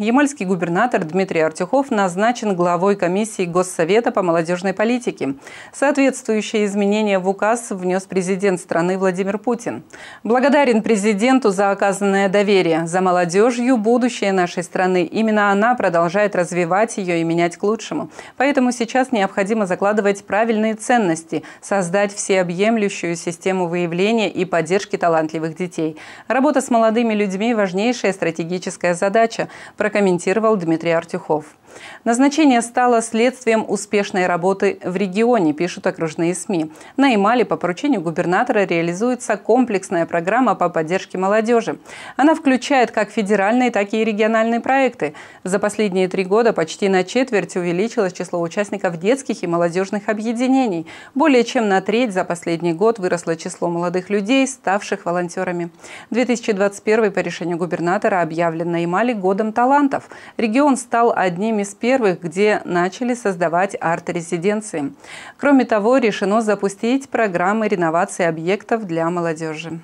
Ямальский губернатор Дмитрий Артюхов назначен главой комиссии Госсовета по молодежной политике. Соответствующие изменения в указ внес президент страны Владимир Путин. Благодарен президенту за оказанное доверие. За молодежью будущее нашей страны. Именно она продолжает развивать ее и менять к лучшему. Поэтому сейчас необходимо закладывать правильные ценности, создать всеобъемлющую систему выявления и поддержки талантливых детей. Работа с молодыми людьми – важнейшая стратегическая задача прокомментировал Дмитрий Артюхов. Назначение стало следствием успешной работы в регионе, пишут окружные СМИ. На Ямале по поручению губернатора реализуется комплексная программа по поддержке молодежи. Она включает как федеральные, так и региональные проекты. За последние три года почти на четверть увеличилось число участников детских и молодежных объединений. Более чем на треть за последний год выросло число молодых людей, ставших волонтерами. 2021 по решению губернатора объявлен на Ямале годом талантов. Регион стал одним из первых, где начали создавать арт-резиденции. Кроме того, решено запустить программы реновации объектов для молодежи.